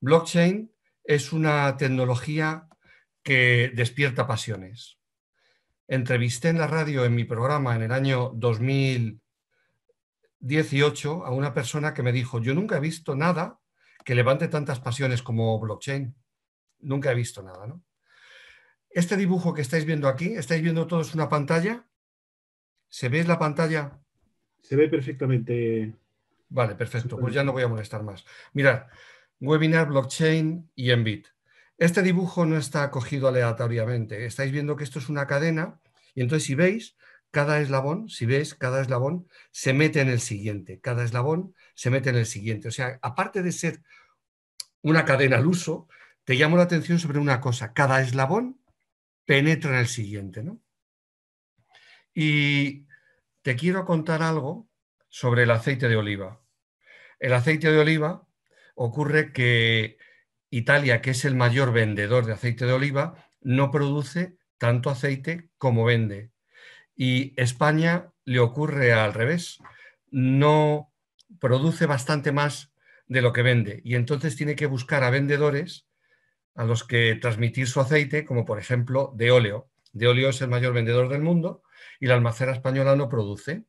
Blockchain es una tecnología que despierta pasiones. Entrevisté en la radio, en mi programa, en el año 2018, a una persona que me dijo, yo nunca he visto nada que levante tantas pasiones como blockchain. Nunca he visto nada, Este dibujo que estáis viendo aquí, ¿estáis viendo todos una pantalla? ¿Se ve la pantalla? Se ve perfectamente. Vale, perfecto. Pues ya no voy a molestar más. Mirad, Webinar Blockchain y Enbit. Este dibujo no está acogido aleatoriamente. Estáis viendo que esto es una cadena y entonces si veis, cada eslabón, si veis, cada eslabón se mete en el siguiente. Cada eslabón se mete en el siguiente. O sea, aparte de ser una cadena al uso, te llamo la atención sobre una cosa. Cada eslabón penetra en el siguiente. ¿no? Y te quiero contar algo sobre el aceite de oliva. El aceite de oliva ocurre que Italia, que es el mayor vendedor de aceite de oliva, no produce tanto aceite como vende. Y España le ocurre al revés, no produce bastante más de lo que vende y entonces tiene que buscar a vendedores a los que transmitir su aceite, como por ejemplo de óleo. De óleo es el mayor vendedor del mundo y la almacera española no produce.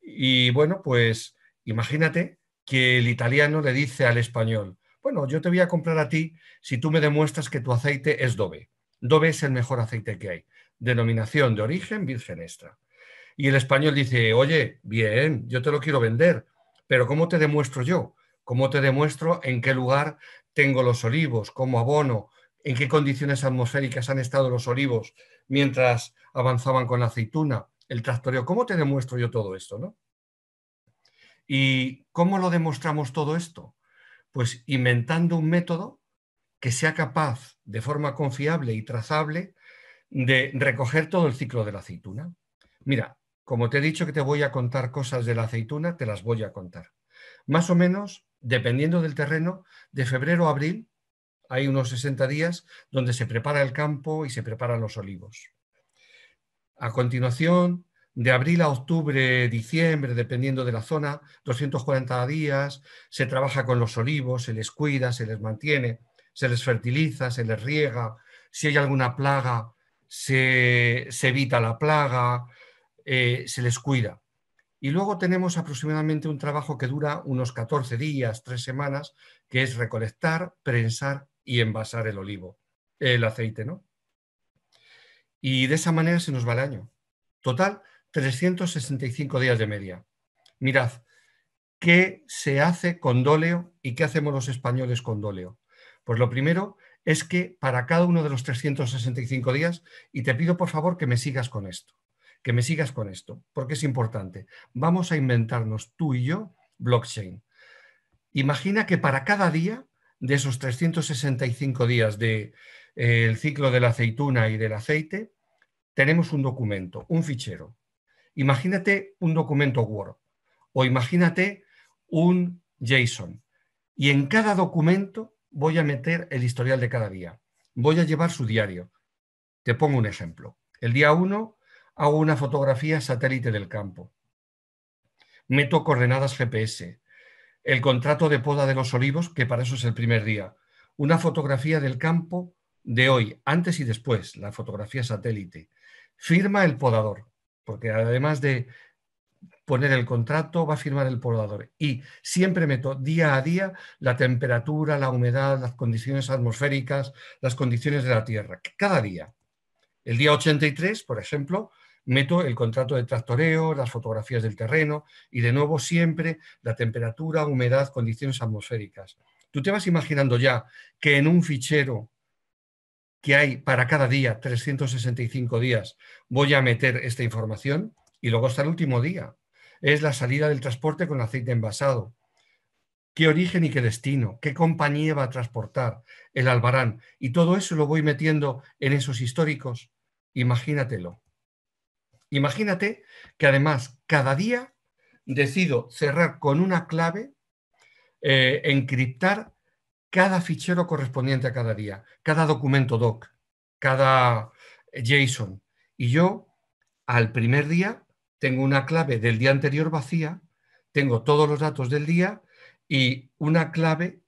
Y bueno, pues imagínate que el italiano le dice al español, bueno, yo te voy a comprar a ti si tú me demuestras que tu aceite es dobe. Dobe es el mejor aceite que hay. Denominación de origen virgen extra. Y el español dice, oye, bien, yo te lo quiero vender, pero ¿cómo te demuestro yo? ¿Cómo te demuestro en qué lugar tengo los olivos, cómo abono, en qué condiciones atmosféricas han estado los olivos mientras avanzaban con la aceituna, el tractoreo? ¿Cómo te demuestro yo todo esto? ¿no? ¿Y cómo lo demostramos todo esto? Pues inventando un método que sea capaz, de forma confiable y trazable, de recoger todo el ciclo de la aceituna. Mira, como te he dicho que te voy a contar cosas de la aceituna, te las voy a contar. Más o menos, dependiendo del terreno, de febrero a abril hay unos 60 días donde se prepara el campo y se preparan los olivos. A continuación, de abril a octubre, diciembre, dependiendo de la zona, 240 días, se trabaja con los olivos, se les cuida, se les mantiene, se les fertiliza, se les riega, si hay alguna plaga, se, evita la plaga, eh, se les cuida. Y luego tenemos aproximadamente un trabajo que dura unos 14 días, 3 semanas, que es recolectar, prensar y envasar el olivo, el aceite, ¿no? Y de esa manera se nos va el año. Total, 365 días de media. Mirad, ¿qué se hace con Doleo y qué hacemos los españoles con Doleo Pues lo primero es que para cada uno de los 365 días, y te pido por favor que me sigas con esto, que me sigas con esto, porque es importante, vamos a inventarnos tú y yo blockchain. Imagina que para cada día de esos 365 días del de, eh, ciclo de la aceituna y del aceite, tenemos un documento, un fichero. Imagínate un documento Word o imagínate un JSON. Y en cada documento voy a meter el historial de cada día. Voy a llevar su diario. Te pongo un ejemplo. El día 1 hago una fotografía satélite del campo. Meto coordenadas GPS. El contrato de poda de los olivos, que para eso es el primer día. Una fotografía del campo de hoy, antes y después, la fotografía satélite. Firma el podador porque además de poner el contrato, va a firmar el poblador. Y siempre meto día a día la temperatura, la humedad, las condiciones atmosféricas, las condiciones de la tierra, cada día. El día 83, por ejemplo, meto el contrato de tractoreo, las fotografías del terreno y de nuevo siempre la temperatura, humedad, condiciones atmosféricas. Tú te vas imaginando ya que en un fichero que hay para cada día, 365 días, voy a meter esta información y luego está el último día. Es la salida del transporte con aceite envasado. ¿Qué origen y qué destino? ¿Qué compañía va a transportar? El albarán. Y todo eso lo voy metiendo en esos históricos. Imagínatelo. Imagínate que además cada día decido cerrar con una clave, eh, encriptar cada fichero correspondiente a cada día, cada documento doc, cada eh, JSON. Y yo al primer día tengo una clave del día anterior vacía, tengo todos los datos del día y una clave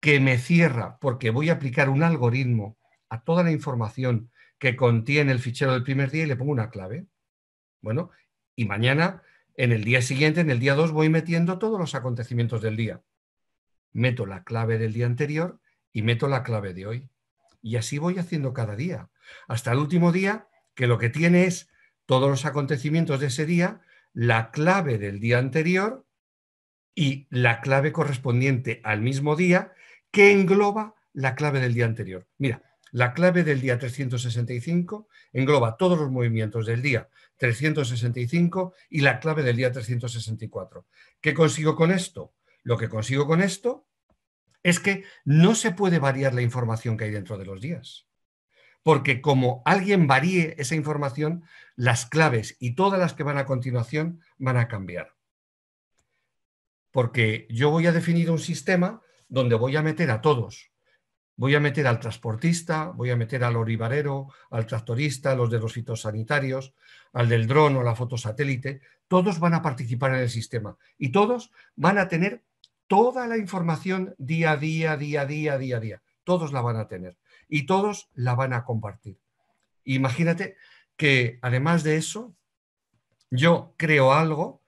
que me cierra porque voy a aplicar un algoritmo a toda la información que contiene el fichero del primer día y le pongo una clave. Bueno, y mañana, en el día siguiente, en el día 2, voy metiendo todos los acontecimientos del día meto la clave del día anterior y meto la clave de hoy. Y así voy haciendo cada día, hasta el último día, que lo que tiene es todos los acontecimientos de ese día, la clave del día anterior y la clave correspondiente al mismo día que engloba la clave del día anterior. Mira, la clave del día 365 engloba todos los movimientos del día 365 y la clave del día 364. ¿Qué consigo con esto? Lo que consigo con esto es que no se puede variar la información que hay dentro de los días. Porque como alguien varíe esa información, las claves y todas las que van a continuación van a cambiar. Porque yo voy a definir un sistema donde voy a meter a todos. Voy a meter al transportista, voy a meter al olivarero, al tractorista, los de los fitosanitarios, al del dron o la fotosatélite. Todos van a participar en el sistema y todos van a tener toda la información día a día, día a día, día a día. Todos la van a tener y todos la van a compartir. Imagínate que además de eso, yo creo algo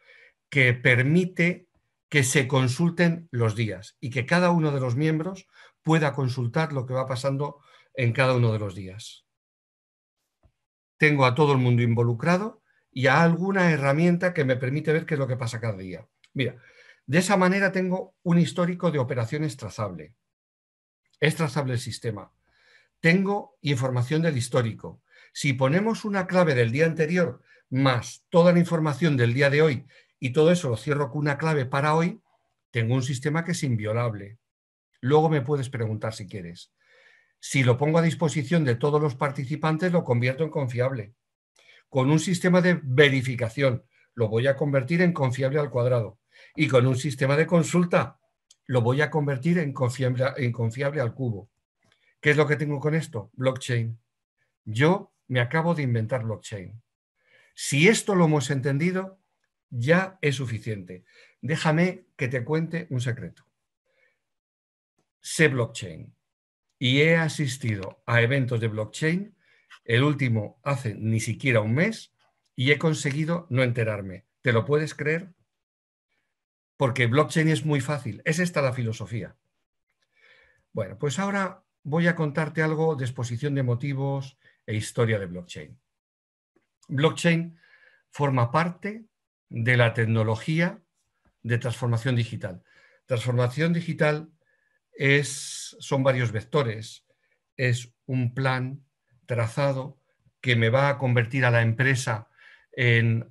que permite que se consulten los días y que cada uno de los miembros pueda consultar lo que va pasando en cada uno de los días. Tengo a todo el mundo involucrado y a alguna herramienta que me permite ver qué es lo que pasa cada día. Mira, de esa manera tengo un histórico de operaciones trazable. Es trazable el sistema. Tengo información del histórico. Si ponemos una clave del día anterior más toda la información del día de hoy y todo eso lo cierro con una clave para hoy, tengo un sistema que es inviolable. Luego me puedes preguntar si quieres. Si lo pongo a disposición de todos los participantes, lo convierto en confiable. Con un sistema de verificación, lo voy a convertir en confiable al cuadrado y con un sistema de consulta lo voy a convertir en confiable, confiable al cubo. ¿Qué es lo que tengo con esto? Blockchain. Yo me acabo de inventar blockchain. Si esto lo hemos entendido, ya es suficiente. Déjame que te cuente un secreto. Sé blockchain y he asistido a eventos de blockchain, el último hace ni siquiera un mes, y he conseguido no enterarme. ¿Te lo puedes creer? porque blockchain es muy fácil. Es esta la filosofía. Bueno, pues ahora voy a contarte algo de exposición de motivos e historia de blockchain. Blockchain forma parte de la tecnología de transformación digital. Transformación digital es, son varios vectores, es un plan trazado que me va a convertir a la empresa en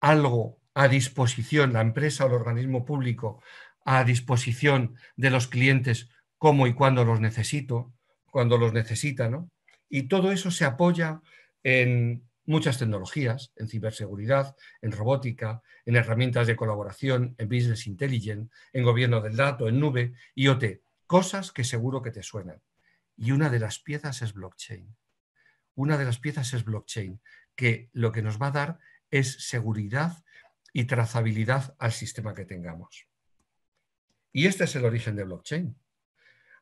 algo a disposición, la empresa o el organismo público, a disposición de los clientes cómo y cuando los necesito, cuando los necesita, ¿no? Y todo eso se apoya en muchas tecnologías, en ciberseguridad, en robótica, en herramientas de colaboración, en business intelligence, en gobierno del dato, en nube, IoT, cosas que seguro que te suenan. Y una de las piezas es blockchain. Una de las piezas es blockchain, que lo que nos va a dar es seguridad y trazabilidad al sistema que tengamos. Y este es el origen de blockchain.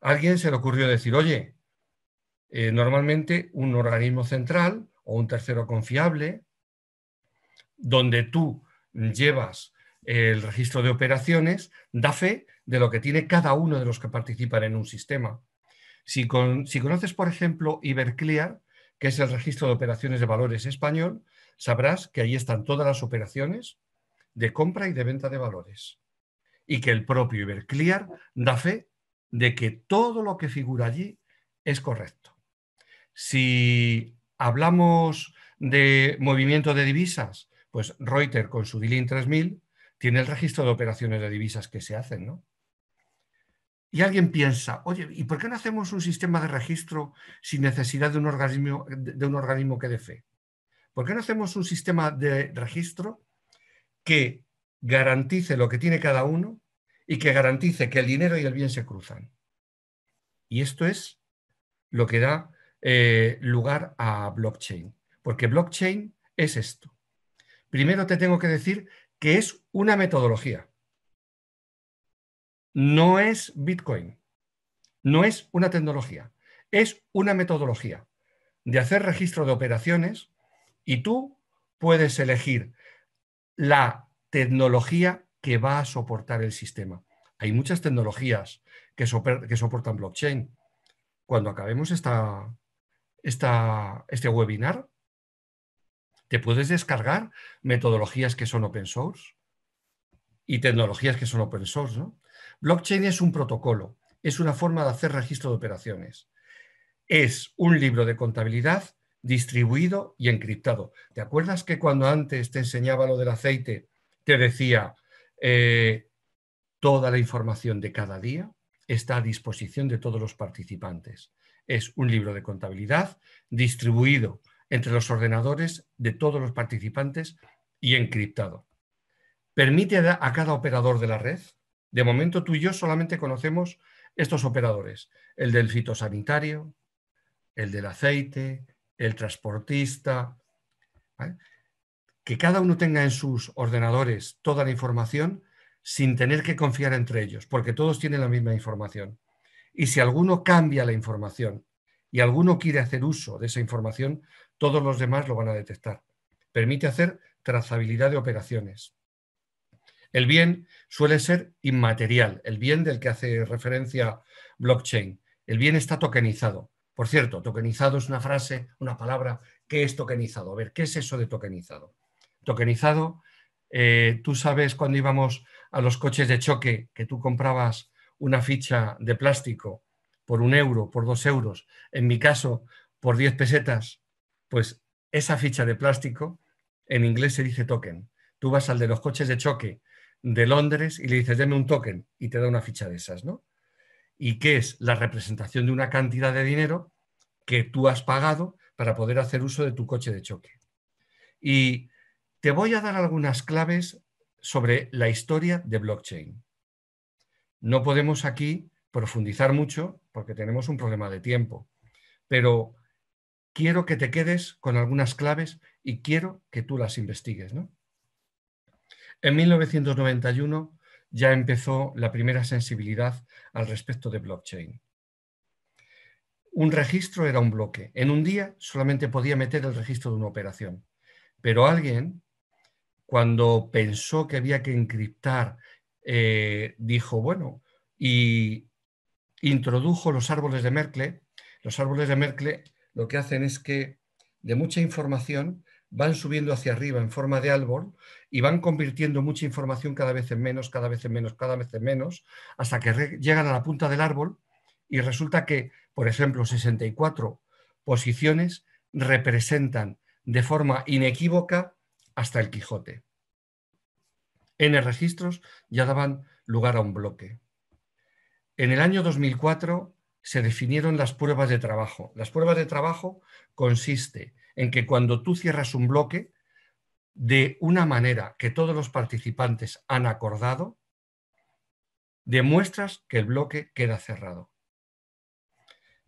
alguien se le ocurrió decir, oye, eh, normalmente un organismo central o un tercero confiable, donde tú llevas el registro de operaciones, da fe de lo que tiene cada uno de los que participan en un sistema. Si, si conoces, por ejemplo, Iberclear, que es el registro de operaciones de valores español, sabrás que ahí están todas las operaciones de compra y de venta de valores. Y que el propio Iberclear da fe de que todo lo que figura allí es correcto. Si hablamos de movimiento de divisas, pues Reuters con su DILIN 3000 tiene el registro de operaciones de divisas que se hacen, ¿no? Y alguien piensa, oye, ¿y por qué no hacemos un sistema de registro sin necesidad de un organismo, de un organismo que dé fe? ¿Por qué no hacemos un sistema de registro que garantice lo que tiene cada uno y que garantice que el dinero y el bien se cruzan. Y esto es lo que da eh, lugar a blockchain, porque blockchain es esto. Primero te tengo que decir que es una metodología. No es Bitcoin, no es una tecnología, es una metodología de hacer registro de operaciones y tú puedes elegir la tecnología que va a soportar el sistema. Hay muchas tecnologías que, soportan blockchain. Cuando acabemos este webinar, te puedes descargar metodologías que son open source y tecnologías que son open source. Blockchain es un protocolo, es una forma de hacer registro de operaciones. Es un libro de contabilidad distribuido y encriptado. ¿Te acuerdas que cuando antes te enseñaba lo del aceite, te decía, eh, toda la información de cada día está a disposición de todos los participantes? Es un libro de contabilidad distribuido entre los ordenadores de todos los participantes y encriptado. Permite a cada operador de la red, de momento tú y yo solamente conocemos estos operadores, el del fitosanitario, el del aceite, el transportista, que cada uno tenga en sus ordenadores toda la información sin tener que confiar entre ellos, porque todos tienen la misma información. Y si alguno cambia la información y alguno quiere hacer uso de esa información, todos los demás lo van a detectar. Permite hacer trazabilidad de operaciones. El bien suele ser inmaterial, el bien del que hace referencia blockchain. El bien está tokenizado. Por cierto, tokenizado es una frase, una palabra. ¿Qué es tokenizado? A ver, ¿qué es eso de tokenizado? Tokenizado, eh, tú sabes cuando íbamos a los coches de choque que tú comprabas una ficha de plástico por un euro, por dos euros, en mi caso por diez pesetas, pues esa ficha de plástico en inglés se dice token. Tú vas al de los coches de choque de Londres y le dices, dame un token y te da una ficha de esas, ¿no? y qué es la representación de una cantidad de dinero que tú has pagado para poder hacer uso de tu coche de choque. Y te voy a dar algunas claves sobre la historia de blockchain. No podemos aquí profundizar mucho porque tenemos un problema de tiempo, pero quiero que te quedes con algunas claves y quiero que tú las investigues. ¿no? En 1991 ya empezó la primera sensibilidad al respecto de blockchain. Un registro era un bloque. En un día solamente podía meter el registro de una operación. Pero alguien, cuando pensó que había que encriptar, eh, dijo, bueno, y introdujo los árboles de Merkle. Los árboles de Merkle lo que hacen es que de mucha información van subiendo hacia arriba en forma de árbol y van convirtiendo mucha información cada vez en menos, cada vez en menos, cada vez en menos, hasta que llegan a la punta del árbol y resulta que, por ejemplo, 64 posiciones representan de forma inequívoca hasta el Quijote. N registros ya daban lugar a un bloque. En el año 2004 se definieron las pruebas de trabajo. Las pruebas de trabajo consiste en que cuando tú cierras un bloque, de una manera que todos los participantes han acordado, demuestras que el bloque queda cerrado.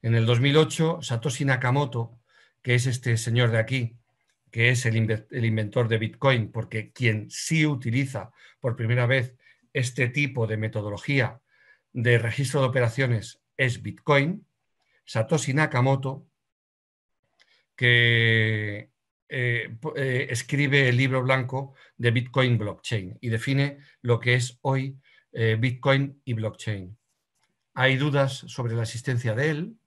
En el 2008, Satoshi Nakamoto, que es este señor de aquí, que es el, inventor de Bitcoin, porque quien sí utiliza por primera vez este tipo de metodología de registro de operaciones es Bitcoin, Satoshi Nakamoto que eh, eh, escribe el libro blanco de Bitcoin Blockchain y define lo que es hoy eh, Bitcoin y blockchain. Hay dudas sobre la existencia de él.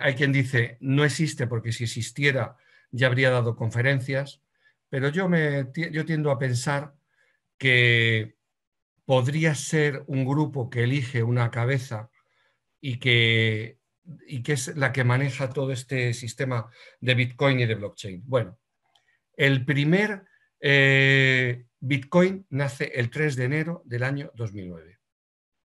hay quien dice no existe porque si existiera ya habría dado conferencias, pero yo, me, yo tiendo a pensar que podría ser un grupo que elige una cabeza y que y que es la que maneja todo este sistema de Bitcoin y de blockchain. Bueno, el primer eh, Bitcoin nace el 3 de enero del año 2009.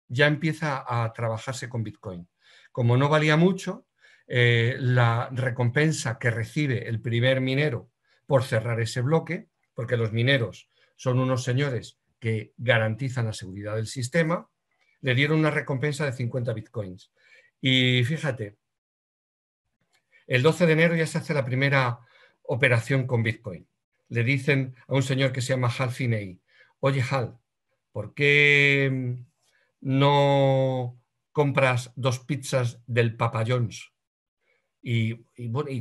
Ya empieza a trabajarse con Bitcoin. Como no valía mucho, eh, la recompensa que recibe el primer minero por cerrar ese bloque, porque los mineros son unos señores que garantizan la seguridad del sistema, le dieron una recompensa de 50 bitcoins. Y fíjate, el 12 de enero ya se hace la primera operación con Bitcoin. Le dicen a un señor que se llama Hal Finney, oye Hal, ¿por qué no compras dos pizzas del Papa John's? Y,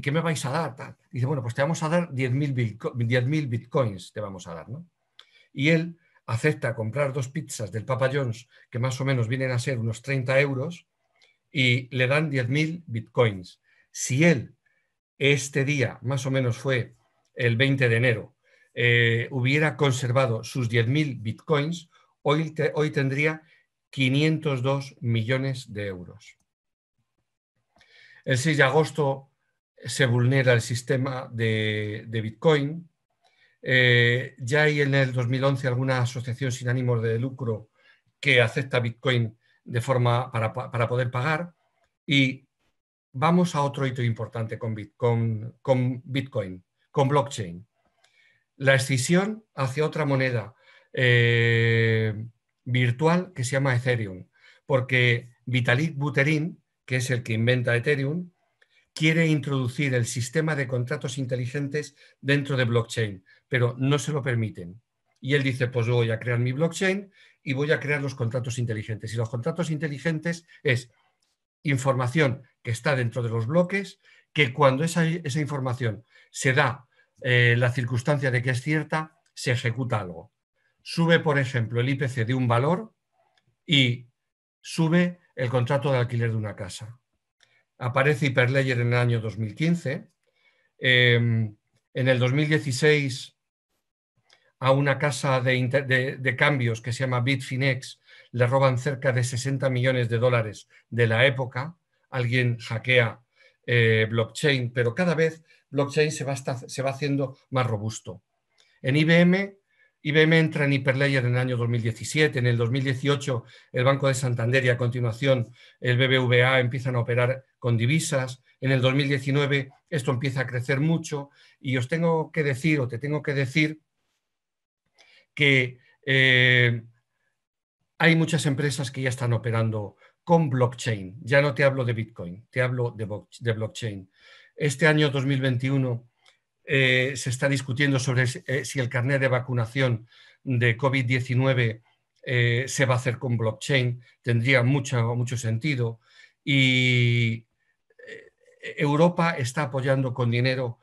qué me vais a dar? dice, bueno, pues te vamos a dar 10.000 bitcoins, te vamos a dar, ¿no? Y él acepta comprar dos pizzas del Papa John's, que más o menos vienen a ser unos 30 euros, y le dan 10.000 bitcoins. Si él este día, más o menos fue el 20 de enero, eh, hubiera conservado sus 10.000 bitcoins, hoy, hoy tendría 502 millones de euros. El 6 de agosto se vulnera el sistema de, Bitcoin. Eh, ya hay en el 2011 alguna asociación sin ánimo de lucro que acepta Bitcoin de forma para, poder pagar. Y vamos a otro hito importante con, Bitcoin, con blockchain. La escisión hacia otra moneda eh, virtual que se llama Ethereum, porque Vitalik Buterin, que es el que inventa Ethereum, quiere introducir el sistema de contratos inteligentes dentro de blockchain, pero no se lo permiten. Y él dice, pues voy a crear mi blockchain y voy a crear los contratos inteligentes. Y los contratos inteligentes es información que está dentro de los bloques, que cuando esa, información se da eh, la circunstancia de que es cierta, se ejecuta algo. Sube, por ejemplo, el IPC de un valor y sube el contrato de alquiler de una casa. Aparece Hyperledger en el año 2015. Em, en el 2016 a una casa de, cambios que se llama Bitfinex, le roban cerca de 60 millones de dólares de la época, alguien hackea eh, blockchain, pero cada vez blockchain se va, haciendo más robusto. En IBM, IBM entra en Hyperledger en el año 2017, en el 2018 el Banco de Santander y a continuación el BBVA empiezan a operar con divisas, en el 2019 esto empieza a crecer mucho y os tengo que decir o te tengo que decir que eh, hay muchas empresas que ya están operando con blockchain. Ya no te hablo de Bitcoin, te hablo de, blockchain. Este año 2021 eh, se está discutiendo sobre eh, si el carnet de vacunación de COVID-19 se va a hacer con blockchain. Tendría mucho, mucho sentido. Y Europa está apoyando con dinero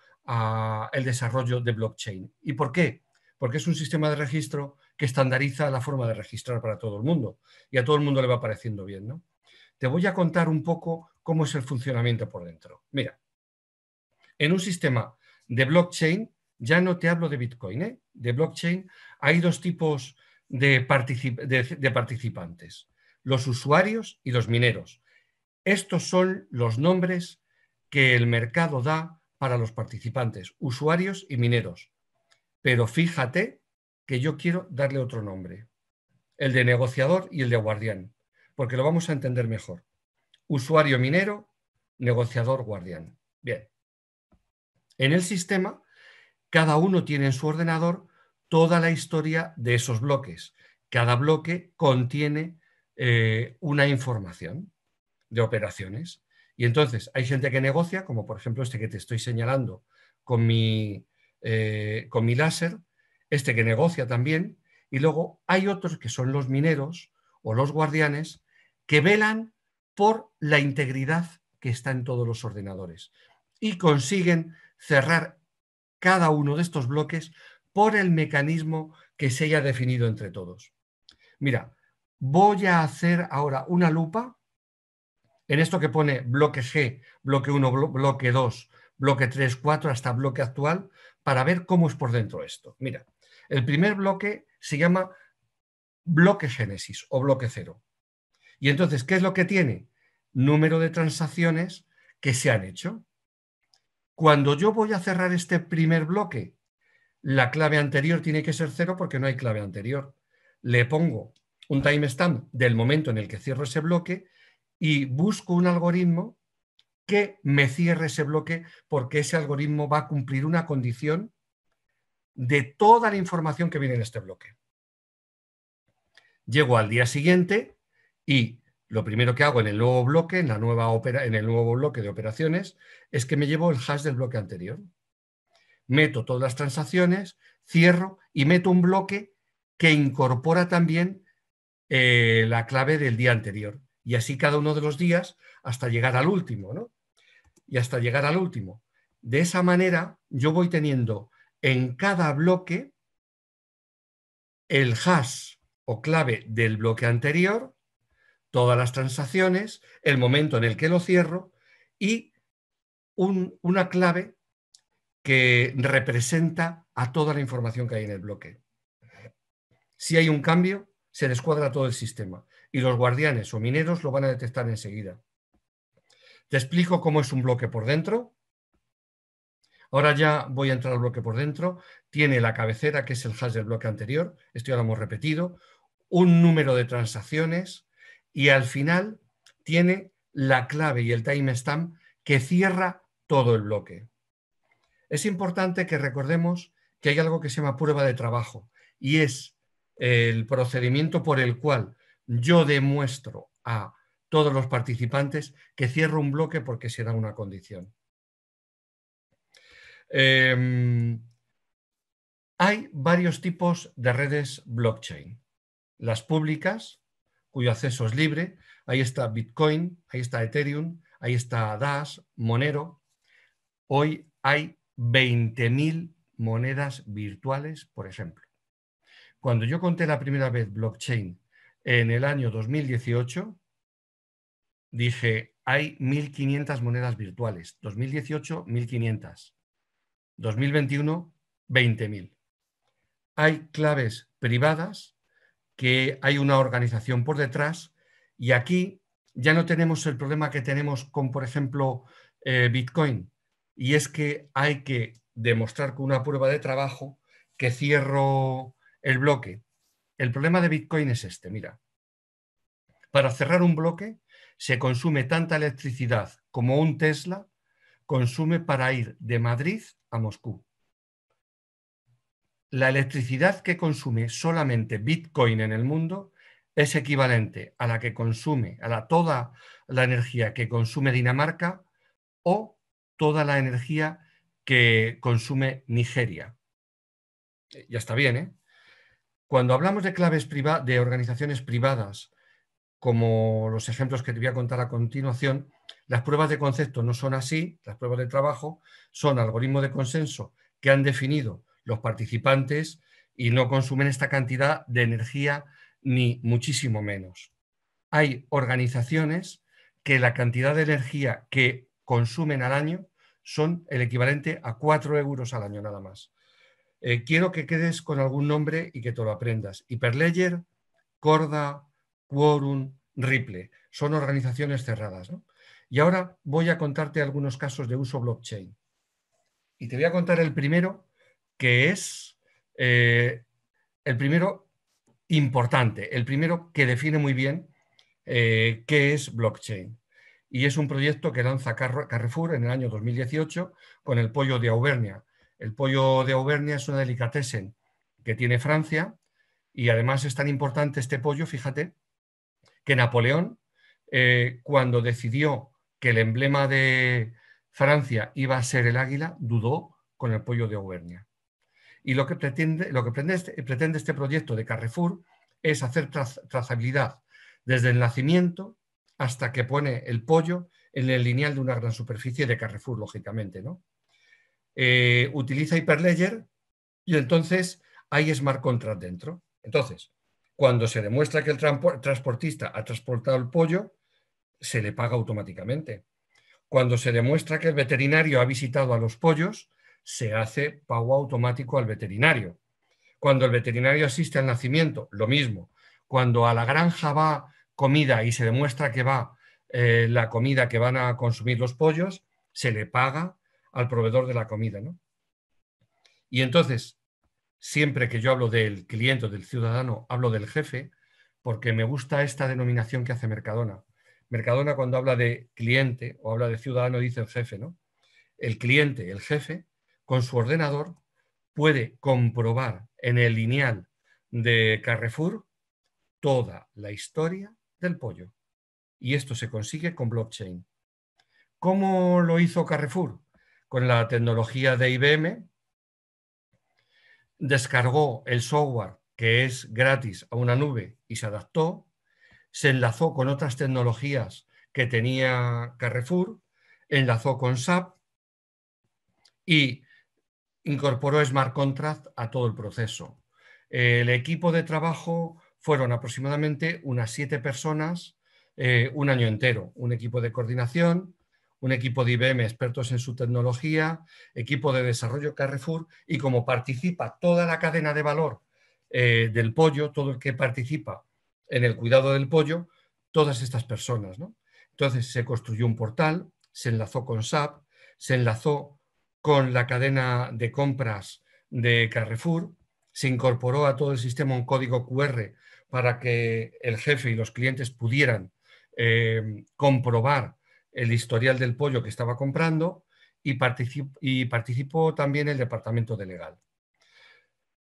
el desarrollo de blockchain. ¿Y por qué? porque es un sistema de registro que estandariza la forma de registrar para todo el mundo y a todo el mundo le va pareciendo bien. ¿no? Te voy a contar un poco cómo es el funcionamiento por dentro. Mira, en un sistema de blockchain, ya no te hablo de Bitcoin, ¿eh? de blockchain hay dos tipos de, de participantes, los usuarios y los mineros. Estos son los nombres que el mercado da para los participantes, usuarios y mineros. Pero fíjate que yo quiero darle otro nombre, el de negociador y el de guardián, porque lo vamos a entender mejor. Usuario minero, negociador guardián. Bien. En el sistema, cada uno tiene en su ordenador toda la historia de esos bloques. Cada bloque contiene eh, una información de operaciones. Y entonces hay gente que negocia, como por ejemplo este que te estoy señalando con mi, eh, con mi láser, este que negocia también, y luego hay otros que son los mineros o los guardianes que velan por la integridad que está en todos los ordenadores y consiguen cerrar cada uno de estos bloques por el mecanismo que se haya definido entre todos. Mira, voy a hacer ahora una lupa en esto que pone bloque G, bloque 1, bloque 2, bloque 3, 4 hasta bloque actual para ver cómo es por dentro esto. Mira, el primer bloque se llama bloque génesis o bloque cero. Y entonces, ¿qué es lo que tiene? Número de transacciones que se han hecho. Cuando yo voy a cerrar este primer bloque, la clave anterior tiene que ser cero porque no hay clave anterior. Le pongo un timestamp del momento en el que cierro ese bloque y busco un algoritmo que me cierre ese bloque porque ese algoritmo va a cumplir una condición de toda la información que viene en este bloque. Llego al día siguiente y lo primero que hago en el nuevo bloque, en, la nueva en el nuevo bloque de operaciones, es que me llevo el hash del bloque anterior. Meto todas las transacciones, cierro y meto un bloque que incorpora también eh, la clave del día anterior. Y así cada uno de los días hasta llegar al último. ¿no? y hasta llegar al último. De esa manera yo voy teniendo en cada bloque el hash o clave del bloque anterior, todas las transacciones, el momento en el que lo cierro y una clave que representa a toda la información que hay en el bloque. Si hay un cambio, se descuadra todo el sistema y los guardianes o mineros lo van a detectar enseguida. Te explico cómo es un bloque por dentro. Ahora ya voy a entrar al bloque por dentro. Tiene la cabecera, que es el hash del bloque anterior, esto ya lo hemos repetido, un número de transacciones y al final tiene la clave y el timestamp que cierra todo el bloque. Es importante que recordemos que hay algo que se llama prueba de trabajo y es el procedimiento por el cual yo demuestro a todos los participantes, que cierro un bloque porque se da una condición. Em, hay varios tipos de redes blockchain. Las públicas, cuyo acceso es libre. Ahí está Bitcoin, ahí está Ethereum, ahí está Dash, Monero. Hoy hay 20.000 monedas virtuales, por ejemplo. Cuando yo conté la primera vez blockchain en el año 2018, dije, hay 1.500 monedas virtuales. 2018, 1.500. 2021, 20.000. Hay claves privadas que hay una organización por detrás y aquí ya no tenemos el problema que tenemos con, por ejemplo, eh, Bitcoin. Y es que hay que demostrar con una prueba de trabajo que cierro el bloque. El problema de Bitcoin es este, mira. Para cerrar un bloque se consume tanta electricidad como un Tesla consume para ir de Madrid a Moscú. La electricidad que consume solamente Bitcoin en el mundo es equivalente a la que consume, a la, toda la energía que consume Dinamarca o toda la energía que consume Nigeria. Eh, ya está bien, ¿eh? Cuando hablamos de claves de organizaciones privadas como los ejemplos que te voy a contar a continuación, las pruebas de concepto no son así, las pruebas de trabajo son algoritmos de consenso que han definido los participantes y no consumen esta cantidad de energía ni muchísimo menos. Hay organizaciones que la cantidad de energía que consumen al año son el equivalente a 4 euros al año nada más. Eh, quiero que quedes con algún nombre y que te lo aprendas. Hyperledger, Corda, Quorum, Ripple. Son organizaciones cerradas. Y ahora voy a contarte algunos casos de uso blockchain. Y te voy a contar el primero, que es eh, el primero importante, el primero que define muy bien eh, qué es blockchain. Y es un proyecto que lanza Carrefour en el año 2018 con el pollo de Auvernia. El pollo de Auvernia es una delicatessen que tiene Francia y además es tan importante este pollo, fíjate, que Napoleón, eh, cuando decidió que el emblema de Francia iba a ser el águila, dudó con el pollo de Auvernia. Y lo que pretende, lo que este, este proyecto de Carrefour es hacer trazabilidad desde el nacimiento hasta que pone el pollo en el lineal de una gran superficie de Carrefour, lógicamente. ¿no? Eh, utiliza Hyperledger y entonces hay smart contract dentro. Entonces, cuando se demuestra que el transportista ha transportado el pollo, se le paga automáticamente. Cuando se demuestra que el veterinario ha visitado a los pollos, se hace pago automático al veterinario. Cuando el veterinario asiste al nacimiento, lo mismo. Cuando a la granja va comida y se demuestra que va eh, la comida que van a consumir los pollos, se le paga al proveedor de la comida. ¿no? Y entonces, Siempre que yo hablo del cliente o del ciudadano, hablo del jefe, porque me gusta esta denominación que hace Mercadona. Mercadona cuando habla de cliente o habla de ciudadano dice el jefe, ¿no? El cliente, el jefe, con su ordenador puede comprobar en el lineal de Carrefour toda la historia del pollo. Y esto se consigue con blockchain. ¿Cómo lo hizo Carrefour? Con la tecnología de IBM, descargó el software que es gratis a una nube y se adaptó, se enlazó con otras tecnologías que tenía Carrefour, enlazó con SAP y incorporó smart contract a todo el proceso. El equipo de trabajo fueron aproximadamente unas siete personas eh, un año entero, un equipo de coordinación, un equipo de IBM expertos en su tecnología, equipo de desarrollo Carrefour, y como participa toda la cadena de valor eh, del pollo, todo el que participa en el cuidado del pollo, todas estas personas. Entonces se construyó un portal, se enlazó con SAP, se enlazó con la cadena de compras de Carrefour, se incorporó a todo el sistema un código QR para que el jefe y los clientes pudieran eh, comprobar el historial del pollo que estaba comprando y participó, también el departamento de legal.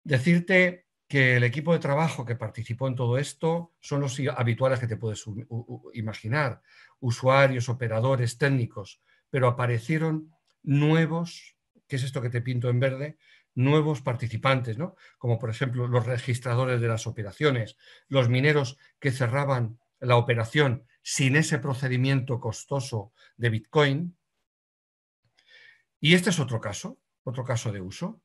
Decirte que el equipo de trabajo que participó en todo esto son los habituales que te puedes imaginar, usuarios, operadores, técnicos, pero aparecieron nuevos, que es esto que te pinto en verde, nuevos participantes, ¿no? como por ejemplo los registradores de las operaciones, los mineros que cerraban la operación sin ese procedimiento costoso de Bitcoin. Y este es otro caso, otro caso de uso,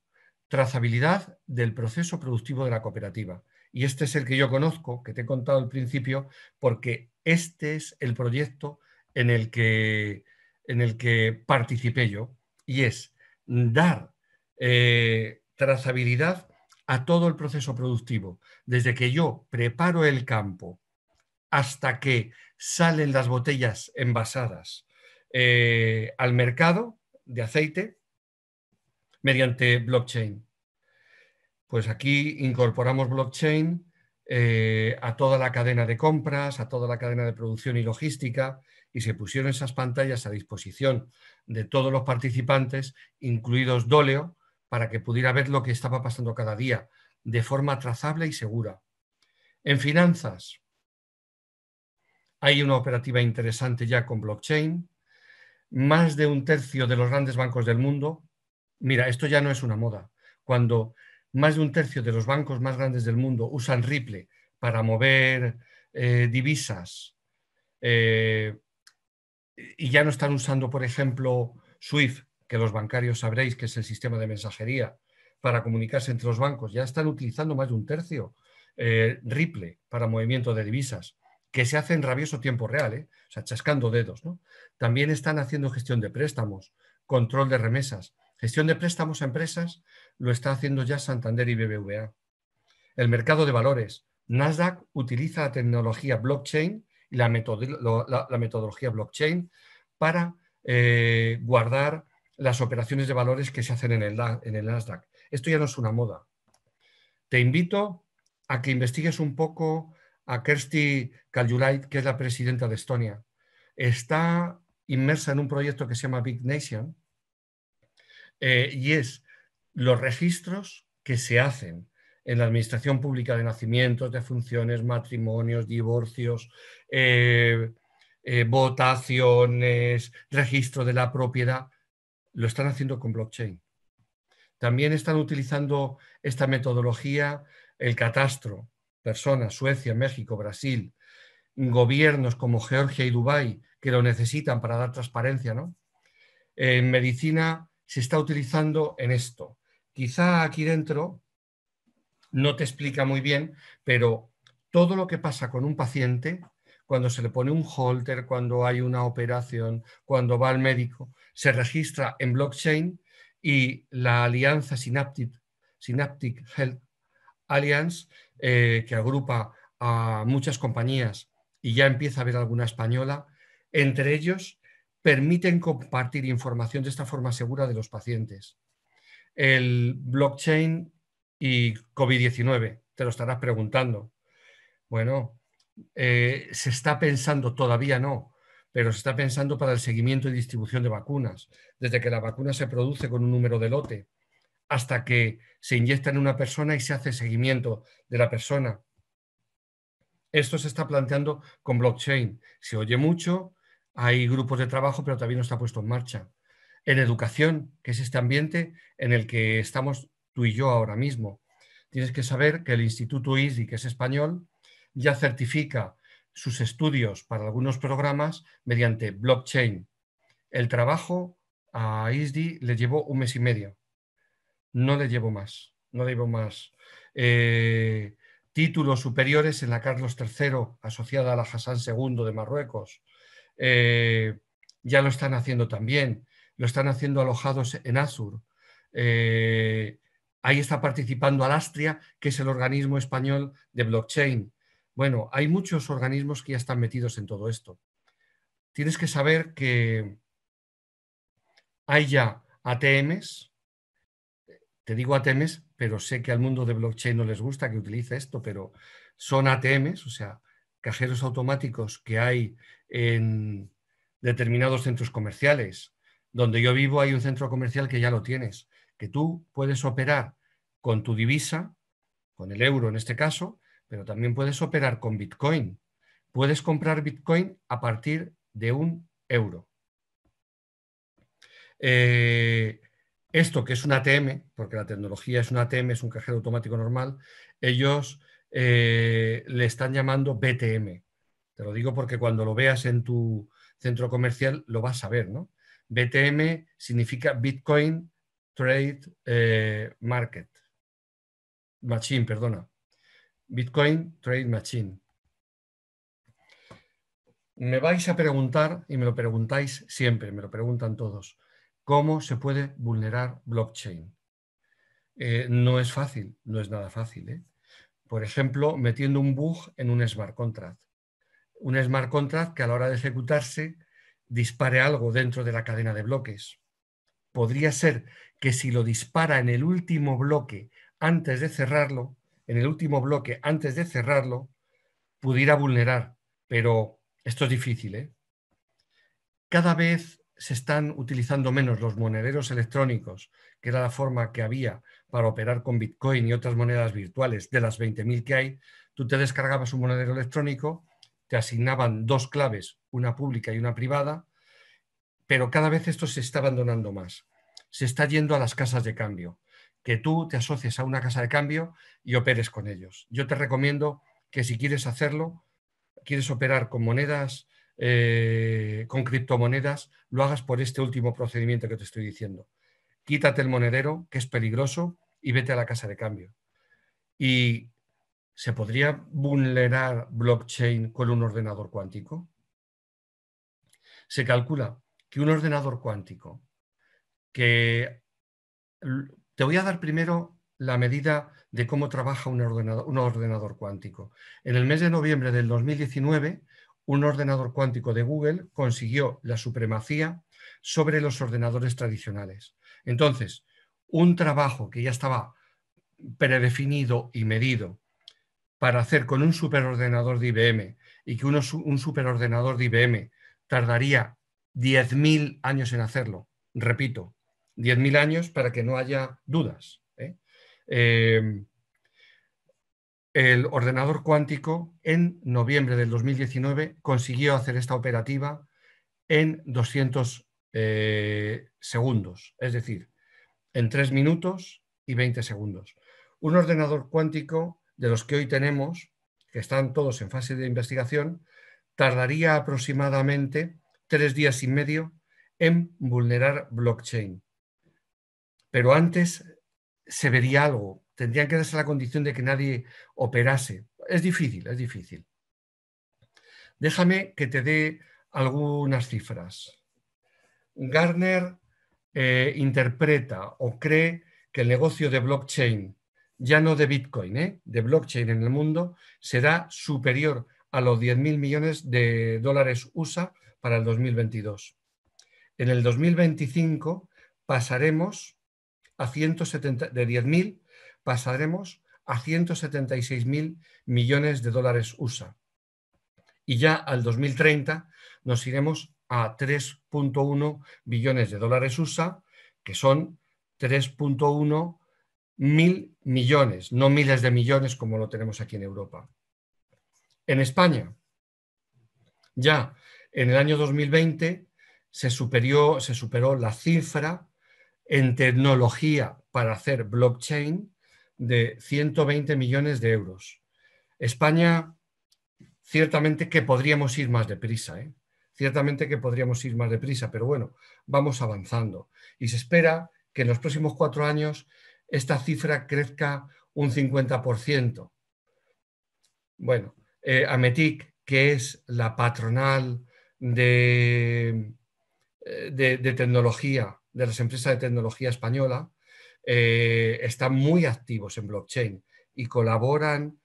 trazabilidad del proceso productivo de la cooperativa. Y este es el que yo conozco, que te he contado al principio, porque este es el proyecto en el que, en el que participé yo, y es dar eh, trazabilidad a todo el proceso productivo, desde que yo preparo el campo hasta que salen las botellas envasadas eh, al mercado de aceite mediante blockchain. Pues aquí incorporamos blockchain eh, a toda la cadena de compras, a toda la cadena de producción y logística, y se pusieron esas pantallas a disposición de todos los participantes, incluidos Doleo, para que pudiera ver lo que estaba pasando cada día de forma trazable y segura. En finanzas, hay una operativa interesante ya con blockchain. Más de un tercio de los grandes bancos del mundo, mira, esto ya no es una moda. Cuando más de un tercio de los bancos más grandes del mundo usan Ripple para mover eh, divisas eh, y ya no están usando, por ejemplo, SWIFT, que los bancarios sabréis que es el sistema de mensajería para comunicarse entre los bancos, ya están utilizando más de un tercio eh, Ripple para movimiento de divisas que se hace en rabioso tiempo real, ¿eh? o sea, chascando dedos. También están haciendo gestión de préstamos, control de remesas. Gestión de préstamos a empresas lo está haciendo ya Santander y BBVA. El mercado de valores. Nasdaq utiliza la tecnología blockchain y la, metodología blockchain para eh, guardar las operaciones de valores que se hacen en el, en el Nasdaq. Esto ya no es una moda. Te invito a que investigues un poco a Kersti Kaljulait, que es la presidenta de Estonia. Está inmersa en un proyecto que se llama Big Nation eh, y es los registros que se hacen en la administración pública de nacimientos, de funciones, matrimonios, divorcios, eh, eh, votaciones, registro de la propiedad, lo están haciendo con blockchain. También están utilizando esta metodología, el catastro, personas, Suecia, México, Brasil, gobiernos como Georgia y Dubái, que lo necesitan para dar transparencia, ¿no? En medicina se está utilizando en esto. Quizá aquí dentro no te explica muy bien, pero todo lo que pasa con un paciente, cuando se le pone un holter, cuando hay una operación, cuando va al médico, se registra en blockchain y la alianza Synaptic, Synaptic Health Alliance eh, que agrupa a muchas compañías y ya empieza a haber alguna española, entre ellos permiten compartir información de esta forma segura de los pacientes. El blockchain y COVID-19, te lo estarás preguntando. Bueno, eh, se está pensando, todavía no, pero se está pensando para el seguimiento y distribución de vacunas, desde que la vacuna se produce con un número de lote hasta que se inyecta en una persona y se hace seguimiento de la persona. Esto se está planteando con blockchain. Se oye mucho, hay grupos de trabajo, pero todavía no está puesto en marcha. En educación, que es este ambiente en el que estamos tú y yo ahora mismo. Tienes que saber que el Instituto ISDI, que es español, ya certifica sus estudios para algunos programas mediante blockchain. El trabajo a ISDI le llevó un mes y medio no le llevo más, no le llevo más. Eh, títulos superiores en la Carlos III asociada a la Hassan II de Marruecos. Eh, ya lo están haciendo también, lo están haciendo alojados en Azur. Eh, ahí está participando Alastria, que es el organismo español de blockchain. Bueno, hay muchos organismos que ya están metidos en todo esto. Tienes que saber que hay ya ATMs, te digo ATMs, pero sé que al mundo de blockchain no les gusta que utilice esto, pero son ATMs, o sea, cajeros automáticos que hay en determinados centros comerciales. Donde yo vivo hay un centro comercial que ya lo tienes, que tú puedes operar con tu divisa, con el euro en este caso, pero también puedes operar con Bitcoin. Puedes comprar Bitcoin a partir de un euro. Eh, esto que es un ATM, porque la tecnología es una ATM, es un cajero automático normal, ellos eh, le están llamando BTM. Te lo digo porque cuando lo veas en tu centro comercial lo vas a ver, ¿no? BTM significa Bitcoin Trade eh, Market. perdona. Bitcoin Trade Machine. Me vais a preguntar, y me lo preguntáis siempre, me lo preguntan todos, cómo se puede vulnerar blockchain. Eh, no es fácil, no es nada fácil. ¿eh? Por ejemplo, metiendo un bug en un smart contract. Un smart contract que a la hora de ejecutarse dispare algo dentro de la cadena de bloques. Podría ser que si lo dispara en el último bloque antes de cerrarlo, en el último bloque antes de cerrarlo, pudiera vulnerar, pero esto es difícil. ¿eh? Cada vez se están utilizando menos los monederos electrónicos, que era la forma que había para operar con Bitcoin y otras monedas virtuales de las 20.000 que hay, tú te descargabas un monedero electrónico, te asignaban dos claves, una pública y una privada, pero cada vez esto se está abandonando más. Se está yendo a las casas de cambio, que tú te asocies a una casa de cambio y operes con ellos. Yo te recomiendo que si quieres hacerlo, quieres operar con monedas eh, con criptomonedas, lo hagas por este último procedimiento que te estoy diciendo. Quítate el monedero, que es peligroso, y vete a la casa de cambio. ¿Y se podría vulnerar blockchain con un ordenador cuántico? Se calcula que un ordenador cuántico que... Te voy a dar primero la medida de cómo trabaja un ordenador, un ordenador, cuántico. En el mes de noviembre del 2019 un ordenador cuántico de Google consiguió la supremacía sobre los ordenadores tradicionales. Entonces, un trabajo que ya estaba predefinido y medido para hacer con un superordenador de IBM y que un superordenador de IBM tardaría 10.000 años en hacerlo, repito, 10.000 años para que no haya dudas. ¿eh? eh el ordenador cuántico en noviembre del 2019 consiguió hacer esta operativa en 200 eh, segundos, es decir, en 3 minutos y 20 segundos. Un ordenador cuántico de los que hoy tenemos, que están todos en fase de investigación, tardaría aproximadamente tres días y medio en vulnerar blockchain. Pero antes se vería algo, Tendrían que darse la condición de que nadie operase. Es difícil, es difícil. Déjame que te dé algunas cifras. Gartner eh, interpreta o cree que el negocio de blockchain, ya no de Bitcoin, eh, de blockchain en el mundo, será superior a los 10.000 millones de dólares USA para el 2022. En el 2025 pasaremos a 170, de 10.000 pasaremos a 176.000 mil millones de dólares USA. Y ya al 2030 nos iremos a 3.1 billones de dólares USA, que son 3.1 mil millones, no miles de millones como lo tenemos aquí en Europa. En España, ya en el año 2020 se superó la cifra en tecnología para hacer blockchain de 120 millones de euros. España, ciertamente que podríamos ir más deprisa, ¿eh? ciertamente que podríamos ir más deprisa, pero bueno, vamos avanzando. Y se espera que en los próximos cuatro años esta cifra crezca un 50%. Bueno, eh, Ametic, que es la patronal eh, de, de tecnología, de las empresas de tecnología española, eh, están muy activos en blockchain y colaboran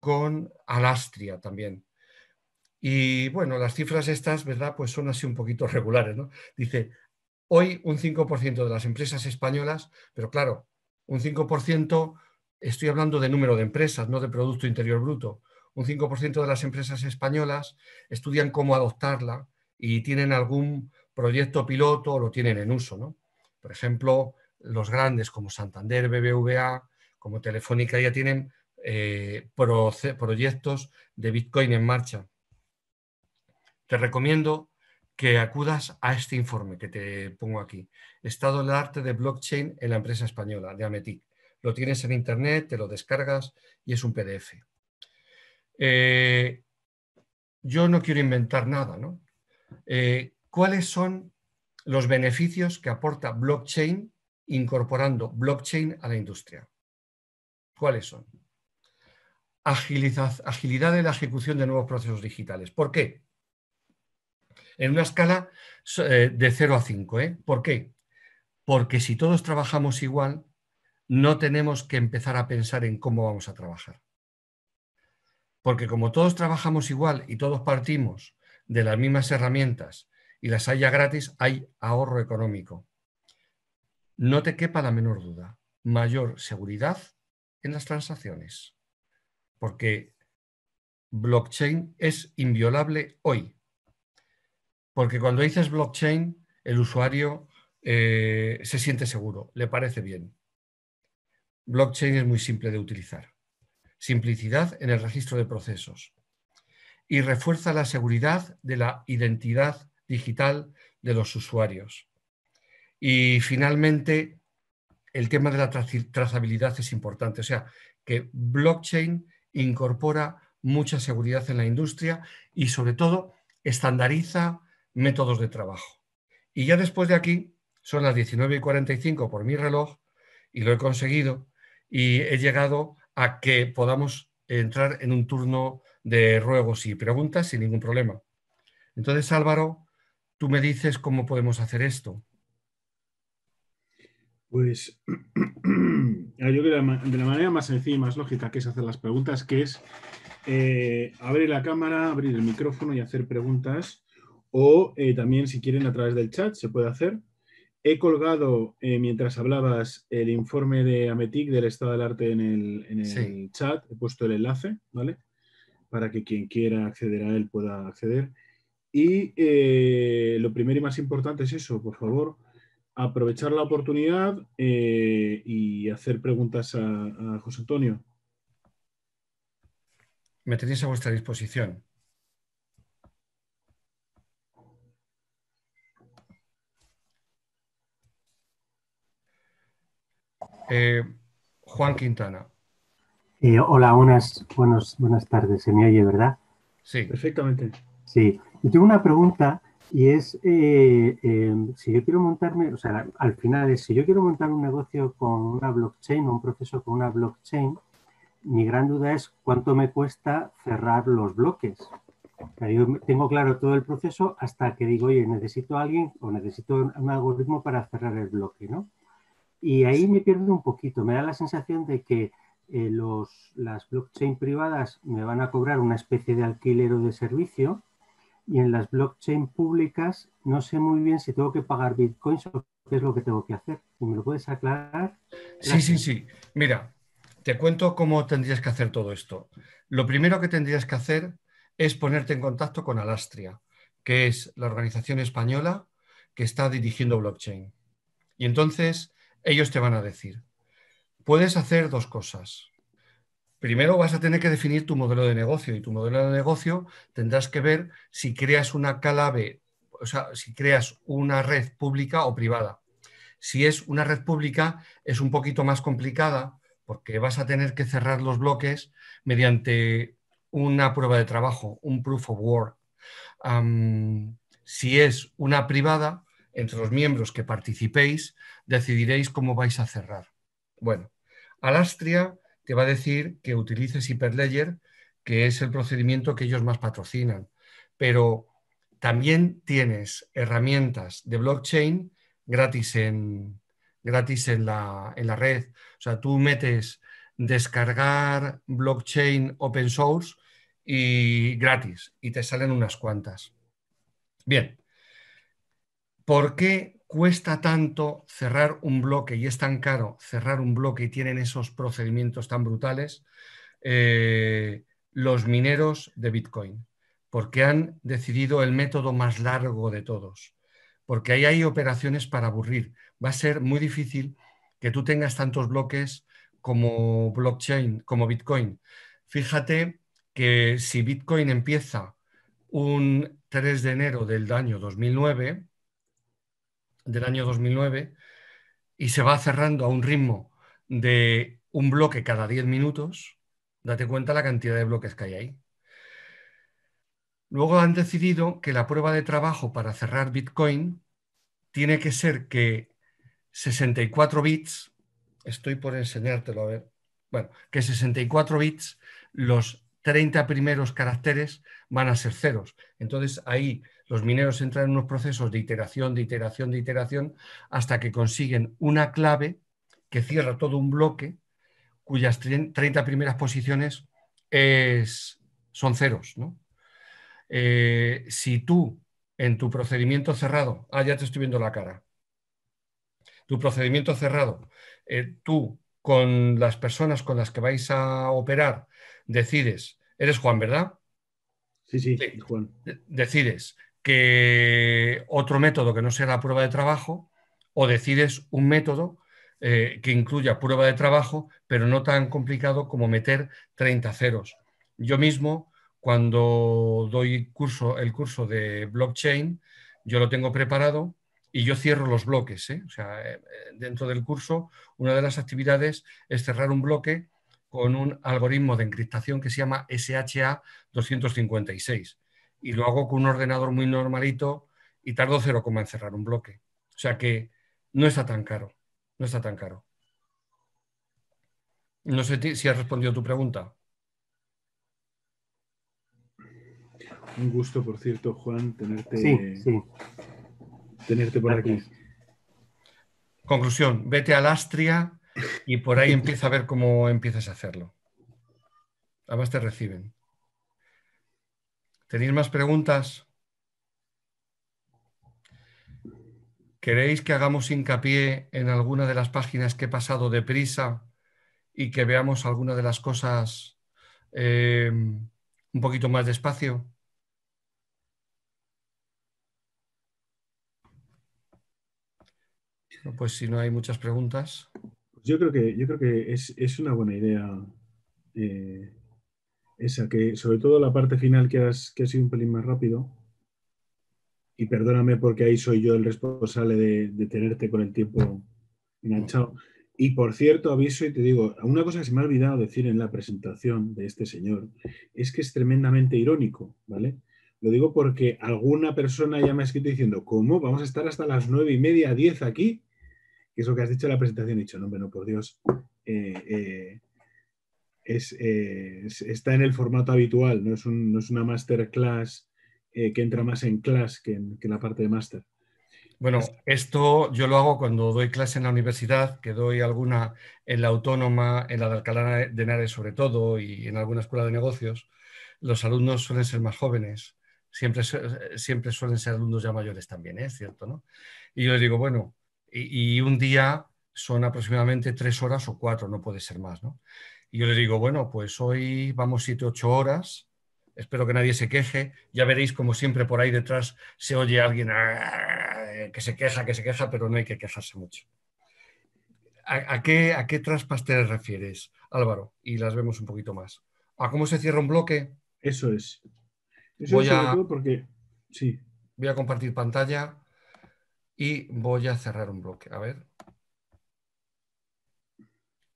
con Alastria también. Y bueno, las cifras estas, ¿verdad? Pues son así un poquito regulares, ¿no? Dice, hoy un 5% de las empresas españolas, pero claro, un 5%, estoy hablando de número de empresas, no de Producto Interior Bruto, un 5% de las empresas españolas estudian cómo adoptarla y tienen algún proyecto piloto o lo tienen en uso, ¿no? Por ejemplo, los grandes como Santander, BBVA, como Telefónica, ya tienen eh, proyectos de Bitcoin en marcha. Te recomiendo que acudas a este informe que te pongo aquí. Estado del arte de blockchain en la empresa española de Ametic. Lo tienes en internet, te lo descargas y es un PDF. Eh, yo no quiero inventar nada, ¿no? Eh, ¿Cuáles son los beneficios que aporta blockchain incorporando blockchain a la industria. ¿Cuáles son? Agilidad, agilidad en la ejecución de nuevos procesos digitales. ¿Por qué? En una escala eh, de 0 a 5. ¿eh? ¿Por qué? Porque si todos trabajamos igual, no tenemos que empezar a pensar en cómo vamos a trabajar. Porque como todos trabajamos igual y todos partimos de las mismas herramientas y las haya gratis, hay ahorro económico. No te quepa la menor duda, mayor seguridad en las transacciones, porque blockchain es inviolable hoy. Porque cuando dices blockchain, el usuario eh, se siente seguro, le parece bien. Blockchain es muy simple de utilizar. Simplicidad en el registro de procesos. Y refuerza la seguridad de la identidad digital de los usuarios. Y finalmente, el tema de la trazabilidad es importante, o sea, que blockchain incorpora mucha seguridad en la industria y sobre todo estandariza métodos de trabajo. Y ya después de aquí, son las 19 y 45 por mi reloj y lo he conseguido y he llegado a que podamos entrar en un turno de ruegos y preguntas sin ningún problema. Entonces, Álvaro, tú me dices cómo podemos hacer esto. Pues ah, yo creo que de la manera más sencilla y más lógica que es hacer las preguntas, que es eh, abrir la cámara, abrir el micrófono y hacer preguntas. O eh, también, si quieren, a través del chat se puede hacer. He colgado, eh, mientras hablabas, el informe de Ametic del estado del arte en el, chat. He puesto el enlace, ¿vale? Para que quien quiera acceder a él pueda acceder. Y lo primero y más importante es eso, por favor aprovechar la oportunidad eh, y hacer preguntas a, José Antonio. Me tenéis a vuestra disposición. Eh, Juan Quintana. Eh, hola, buenas, buenas tardes. Se me oye, ¿verdad? Sí. Perfectamente. Sí. Yo tengo una pregunta y es, eh, em, si yo quiero montarme, o sea, al final es, si yo quiero montar un negocio con una blockchain o un proceso con una blockchain, mi gran duda es cuánto me cuesta cerrar los bloques. yo tengo claro todo el proceso hasta que digo, oye, necesito a alguien o necesito un algoritmo para cerrar el bloque, ¿no? Y ahí me pierdo un poquito, me da la sensación de que eh, las blockchain privadas me van a cobrar una especie de alquiler o de servicio y en las blockchain públicas no sé muy bien si tengo que pagar bitcoins o qué es lo que tengo que hacer. ¿Me lo puedes aclarar? Sí, sí, sí. Mira, te cuento cómo tendrías que hacer todo esto. Lo primero que tendrías que hacer es ponerte en contacto con Alastria, que es la organización española que está dirigiendo blockchain. Y entonces ellos te van a decir, puedes hacer dos cosas. Primero vas a tener que definir tu modelo de negocio y tu modelo de negocio tendrás que ver si creas una clave, o sea, si creas una red pública o privada. Si es una red pública es un poquito más complicada porque vas a tener que cerrar los bloques mediante una prueba de trabajo, un proof of work. si es una privada, entre los miembros que participéis, decidiréis cómo vais a cerrar. Bueno, Alastria te va a decir que utilices Hyperledger, que es el procedimiento que ellos más patrocinan. Pero también tienes herramientas de blockchain gratis en, gratis en, la, en la red. O sea, tú metes descargar blockchain open source y gratis y te salen unas cuantas. Bien, ¿por qué cuesta tanto cerrar un bloque y es tan caro cerrar un bloque y tienen esos procedimientos tan brutales eh, los mineros de Bitcoin, porque han decidido el método más largo de todos, porque ahí hay operaciones para aburrir. Va a ser muy difícil que tú tengas tantos bloques como blockchain, como Bitcoin. Fíjate que si Bitcoin empieza un 3 de enero del año 2009, del año 2009 y se va cerrando a un ritmo de un bloque cada 10 minutos, date cuenta la cantidad de bloques que hay ahí. Luego han decidido que la prueba de trabajo para cerrar Bitcoin tiene que ser que 64 bits, estoy por enseñártelo a ver, bueno, que 64 bits, los 30 primeros caracteres van a ser ceros. Entonces ahí los mineros entran en unos procesos de iteración, de iteración, de iteración, hasta que consiguen una clave que cierra todo un bloque cuyas 30 primeras posiciones son ceros. ¿no? Eh, si tú en tu procedimiento cerrado, ah, ya te estoy viendo la cara, tu procedimiento cerrado, eh, tú con las personas con las que vais a operar decides, eres Juan, ¿verdad? Sí, sí, Juan. Decides que otro método que no sea la prueba de trabajo o decides un método eh, que incluya prueba de trabajo, pero no tan complicado como meter 30 ceros. Yo mismo, cuando doy curso, el curso de blockchain, yo lo tengo preparado y yo cierro los bloques. ¿eh? O sea, eh, dentro del curso, una de las actividades es cerrar un bloque con un algoritmo de encriptación que se llama SHA 256 y lo hago con un ordenador muy normalito y tardo cero coma en un bloque. O sea que no está tan caro, no está tan caro. No sé si has respondido tu pregunta. Un gusto, por cierto, Juan, tenerte, tenerte por aquí. Conclusión, vete a Astria y por ahí empieza a ver cómo empiezas a hacerlo. Además te reciben. ¿Tenéis más preguntas? ¿Queréis que hagamos hincapié en alguna de las páginas que he pasado deprisa y que veamos alguna de las cosas eh, un poquito más despacio? Pues si no hay muchas preguntas. Yo creo que, yo creo que es, una buena idea eh, esa que, sobre todo la parte final que, has, que ha sido un pelín más rápido, y perdóname porque ahí soy yo el responsable de, tenerte con el tiempo enganchado. Y por cierto, aviso y te digo, una cosa que se me ha olvidado decir en la presentación de este señor es que es tremendamente irónico, ¿vale? Lo digo porque alguna persona ya me ha escrito diciendo, ¿cómo? ¿Vamos a estar hasta las nueve y media, diez aquí? Que es lo que has dicho en la presentación. He dicho, no, bueno, por Dios. Eh, eh, eh, está en el formato habitual, no es, no es una masterclass eh, que entra más en clase que en, la parte de máster. Bueno, esto yo lo hago cuando doy clase en la universidad, que doy alguna en la Autónoma, en la de Alcalá de Henares sobre todo, y en alguna escuela de negocios. Los alumnos suelen ser más jóvenes, siempre, siempre suelen ser alumnos ya mayores también, ¿es ¿eh? cierto? ¿no? Y yo les digo, bueno, y, y, un día son aproximadamente tres horas o cuatro, no puede ser más, ¿no? Y yo les digo, bueno, pues hoy vamos siete 8 horas, espero que nadie se queje. Ya veréis como siempre por ahí detrás se oye alguien ah, que se queja, que se queja, pero no hay que quejarse mucho. ¿A, qué, a qué traspas te refieres, Álvaro? Y las vemos un poquito más. ¿A cómo se cierra un bloque? Eso es. Eso voy, a, porque... sí. voy a compartir pantalla y voy a cerrar un bloque. A ver.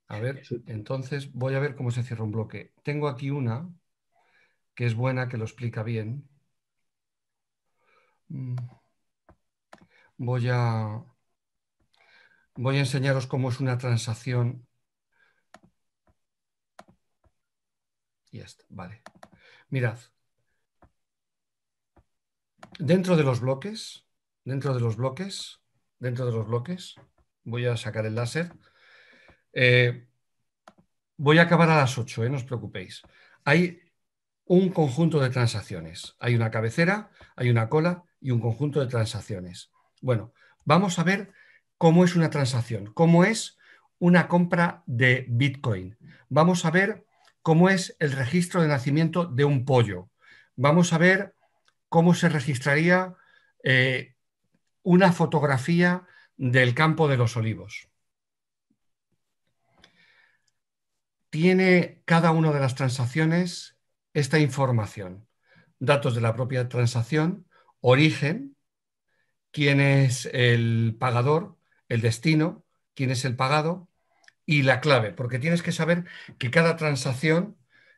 A ver, entonces voy a ver cómo se cierra un bloque. Tengo aquí una que es buena, que lo explica bien. Mm. Voy a, voy a enseñaros cómo es una transacción. Y ya está, vale. Mirad. Dentro de los bloques, dentro de los bloques, dentro de los bloques, voy a sacar el láser eh, voy a acabar a las 8, eh, no os preocupéis. Hay un conjunto de transacciones. Hay una cabecera, hay una cola y un conjunto de transacciones. Bueno, vamos a ver cómo es una transacción, cómo es una compra de Bitcoin. Vamos a ver cómo es el registro de nacimiento de un pollo. Vamos a ver cómo se registraría eh, una fotografía del campo de los olivos. tiene cada una de las transacciones esta información. Datos de la propia transacción, origen, quién es el pagador, el destino, quién es el pagado y la clave, porque tienes que saber que cada transacción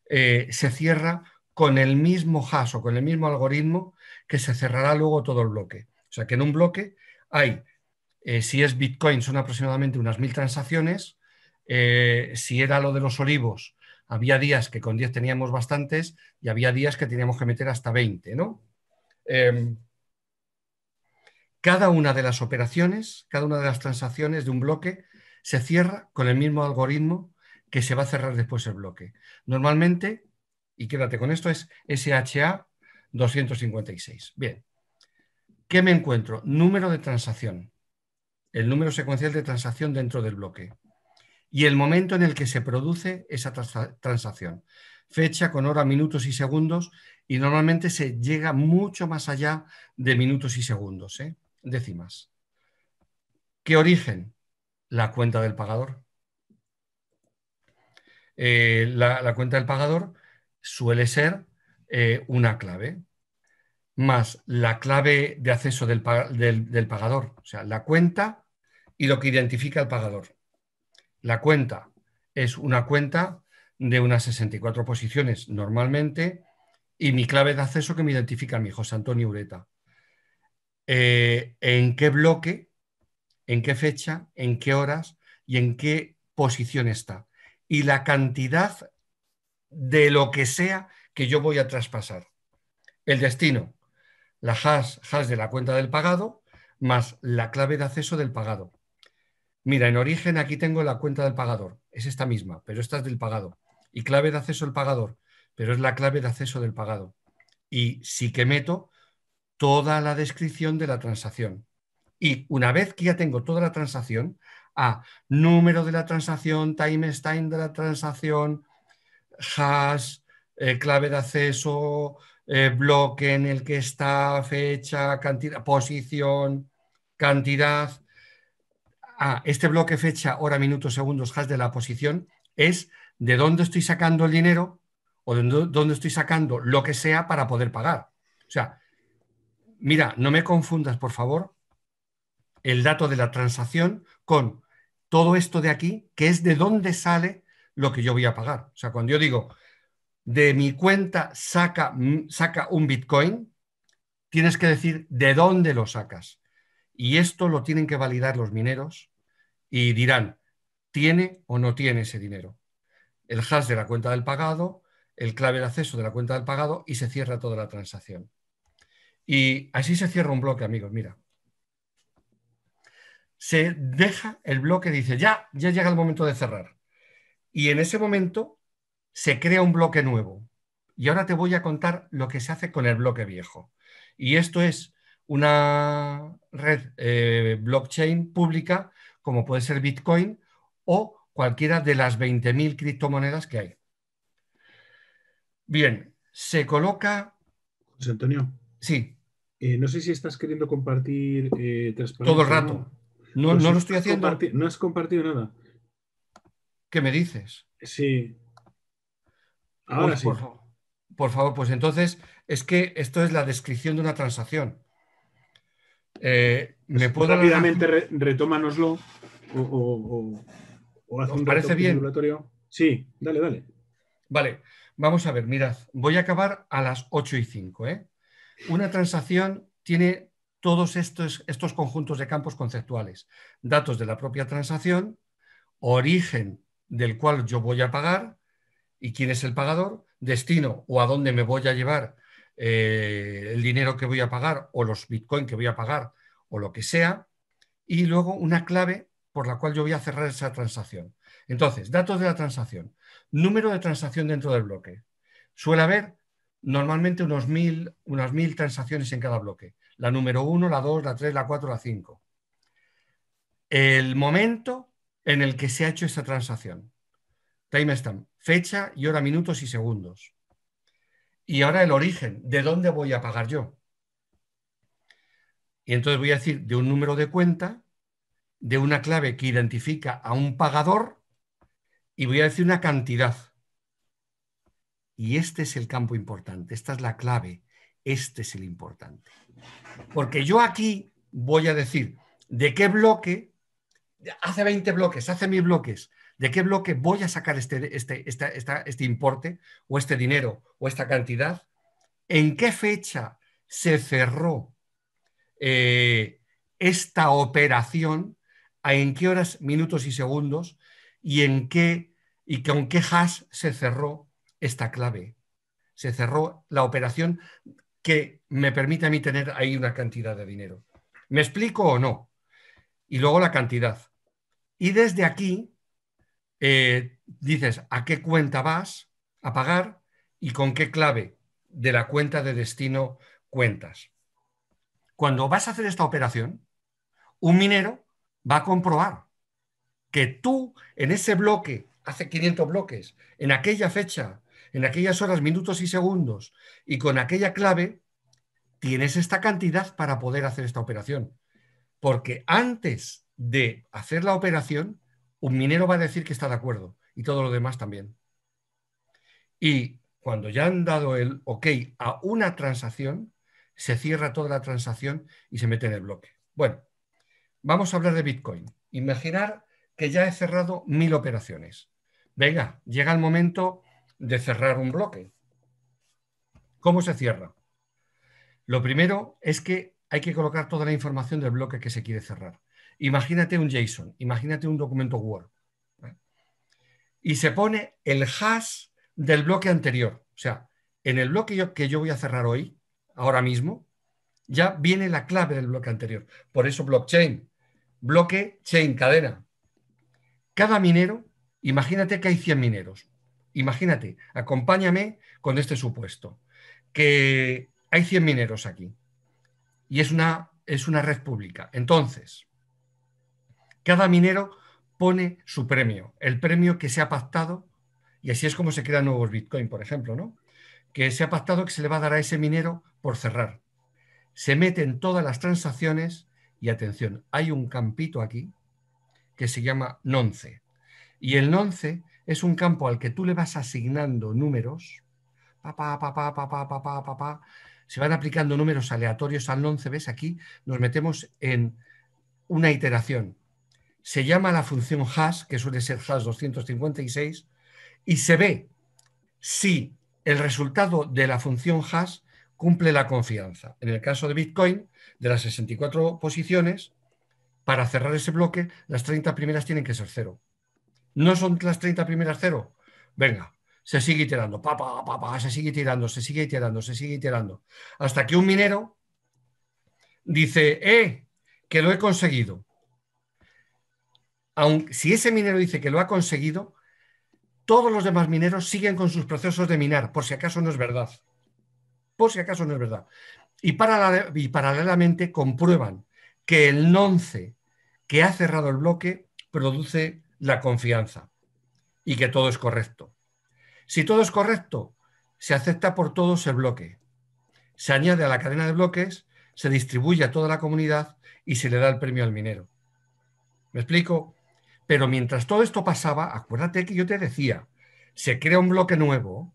eh, se cierra con el mismo hash o con el mismo algoritmo que se cerrará luego todo el bloque. O sea que en un bloque hay, eh, si es Bitcoin, son aproximadamente unas mil transacciones eh, si era lo de los olivos, había días que con 10 teníamos bastantes y había días que teníamos que meter hasta 20, ¿no? Em, cada una de las operaciones, cada una de las transacciones de un bloque se cierra con el mismo algoritmo que se va a cerrar después el bloque. Normalmente, y quédate con esto, es SHA 256. Bien, ¿qué me encuentro? Número de transacción, el número secuencial de transacción dentro del bloque y el momento en el que se produce esa transacción. Fecha con hora, minutos y segundos y normalmente se llega mucho más allá de minutos y segundos, ¿eh? décimas. ¿Qué origen? La cuenta del pagador. Eh, la, cuenta del pagador suele ser eh, una clave más la clave de acceso del, del pagador, o sea, la cuenta y lo que identifica al pagador. La cuenta es una cuenta de unas 64 posiciones normalmente y mi clave de acceso que me identifica a mi José Antonio Ureta. Eh, ¿En qué bloque, en qué fecha, en qué horas y en qué posición está? Y la cantidad de lo que sea que yo voy a traspasar. El destino, la has hash de la cuenta del pagado, más la clave de acceso del pagado. Mira, en origen aquí tengo la cuenta del pagador. Es esta misma, pero esta es del pagado. Y clave de acceso del pagador, pero es la clave de acceso del pagado. Y sí que meto toda la descripción de la transacción. Y una vez que ya tengo toda la transacción, a número de la transacción, timestamp de la transacción, hash, eh, clave de acceso, eh, bloque en el que está, fecha, cantidad, posición, cantidad, este bloque fecha, hora, minutos, segundos, hash de la posición, es de dónde estoy sacando el dinero o de dónde estoy sacando lo que sea para poder pagar. O sea, mira, no me confundas, por favor, el dato de la transacción con todo esto de aquí, que es de dónde sale lo que yo voy a pagar. O sea, cuando yo digo, de mi cuenta saca, mm, saca un Bitcoin, tienes que decir de dónde lo sacas. Y esto lo tienen que validar los mineros y dirán, ¿tiene o no tiene ese dinero? El hash de la cuenta del pagado, el clave de acceso de la cuenta del pagado y se cierra toda la transacción. Y así se cierra un bloque, amigos, mira. Se deja el bloque, dice, ya, ya llega el momento de cerrar. Y en ese momento se crea un bloque nuevo. Y ahora te voy a contar lo que se hace con el bloque viejo. Y esto es una red eh, blockchain pública como puede ser Bitcoin o cualquiera de las 20.000 criptomonedas que hay. Bien, se coloca... José Antonio. Sí. Eh, no sé si estás queriendo compartir eh, Todo el rato. No, no, lo estoy haciendo. No has compartido nada. ¿Qué me dices? Sí. Ahora sí. Por, por favor, pues entonces es que esto es la descripción de una transacción. Eh, pues ¿Me puedo rápidamente retómanoslo o, haz un parece Sí, dale, dale. Vale, vamos a ver, mirad, voy a acabar a las 8 y 5. ¿eh? Una transacción tiene todos estos, estos conjuntos de campos conceptuales, datos de la propia transacción, origen del cual yo voy a pagar y quién es el pagador, destino o a dónde me voy a llevar eh, el dinero que voy a pagar o los bitcoin que voy a pagar o lo que sea, y luego una clave por la cual yo voy a cerrar esa transacción. Entonces, datos de la transacción, número de transacción dentro del bloque. Suele haber normalmente unos mil, unas mil transacciones en cada bloque. La número uno, la dos, la tres, la cuatro, la cinco El momento en el que se ha hecho esa transacción. Timestamp, fecha y hora, minutos y segundos. Y ahora el origen, ¿de dónde voy a pagar yo? Y entonces voy a decir de un número de cuenta, de una clave que identifica a un pagador y voy a decir una cantidad. Y este es el campo importante, esta es la clave, este es el importante. Porque yo aquí voy a decir de qué bloque, hace 20 bloques, hace mil bloques, de qué bloque voy a sacar este, este, este, importe o este dinero o esta cantidad, en qué fecha se cerró eh, esta operación, en qué horas, minutos y segundos y en qué y con qué hash se cerró esta clave. Se cerró la operación que me permite a mí tener ahí una cantidad de dinero. ¿Me explico o no? Y luego la cantidad. Y desde aquí eh, dices a qué cuenta vas a pagar y con qué clave de la cuenta de destino cuentas. Cuando vas a hacer esta operación, un minero va a comprobar que tú en ese bloque, hace 500 bloques, en aquella fecha, en aquellas horas, minutos y segundos, y con aquella clave, tienes esta cantidad para poder hacer esta operación. Porque antes de hacer la operación, un minero va a decir que está de acuerdo y todo lo demás también. Y cuando ya han dado el ok a una transacción, se cierra toda la transacción y se mete en el bloque. Bueno, vamos a hablar de Bitcoin. Imaginar que ya he cerrado mil operaciones. Venga, llega el momento de cerrar un bloque. ¿Cómo se cierra? Lo primero es que hay que colocar toda la información del bloque que se quiere cerrar. Imagínate un JSON, imagínate un documento Word. Y se pone el hash del bloque anterior. O sea, en el bloque que yo voy a cerrar hoy, ahora mismo, ya viene la clave del bloque anterior. Por eso blockchain, bloque, chain, cadena. Cada minero, imagínate que hay 100 mineros. Imagínate, acompáñame con este supuesto, que hay 100 mineros aquí y es una, es una red pública. Entonces, cada minero pone su premio, el premio que se ha pactado, y así es como se crean nuevos Bitcoin, por ejemplo, ¿no? Que se ha pactado que se le va a dar a ese minero por cerrar. Se meten todas las transacciones y atención, hay un campito aquí que se llama nonce. Y el nonce es un campo al que tú le vas asignando números, pa, pa, pa, pa, se van aplicando números aleatorios al nonce, ¿ves? Aquí nos metemos en una iteración, se llama la función hash, que suele ser hash 256, y se ve si el resultado de la función hash cumple la confianza. En el caso de Bitcoin, de las 64 posiciones, para cerrar ese bloque, las 30 primeras tienen que ser cero. ¿No son las 30 primeras cero? Venga, se sigue iterando, pa, pa, se sigue tirando, se sigue iterando, se sigue iterando. Hasta que un minero dice, eh, que lo he conseguido. Aunque si ese minero dice que lo ha conseguido, todos los demás mineros siguen con sus procesos de minar, por si acaso no es verdad. Por si acaso no es verdad. Y, para, y paralelamente comprueban que el nonce que ha cerrado el bloque produce la confianza y que todo es correcto. Si todo es correcto, se acepta por todos el bloque. Se añade a la cadena de bloques, se distribuye a toda la comunidad y se le da el premio al minero. ¿Me explico? Pero mientras todo esto pasaba, acuérdate que yo te decía, se crea un bloque nuevo